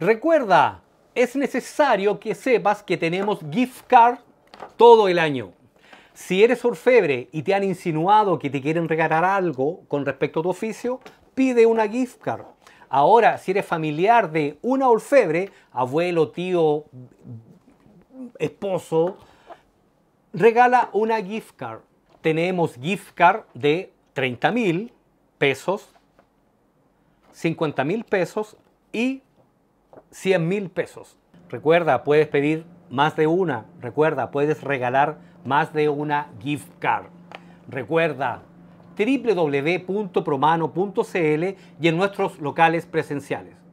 Recuerda, es necesario que sepas que tenemos gift card todo el año. Si eres orfebre y te han insinuado que te quieren regalar algo con respecto a tu oficio, pide una gift card. Ahora, si eres familiar de una orfebre, abuelo, tío, esposo, regala una gift card. Tenemos gift card de 30 mil pesos, 50 mil pesos y 100 mil pesos. Recuerda, puedes pedir más de una. Recuerda, puedes regalar más de una gift card. Recuerda, www.promano.cl y en nuestros locales presenciales.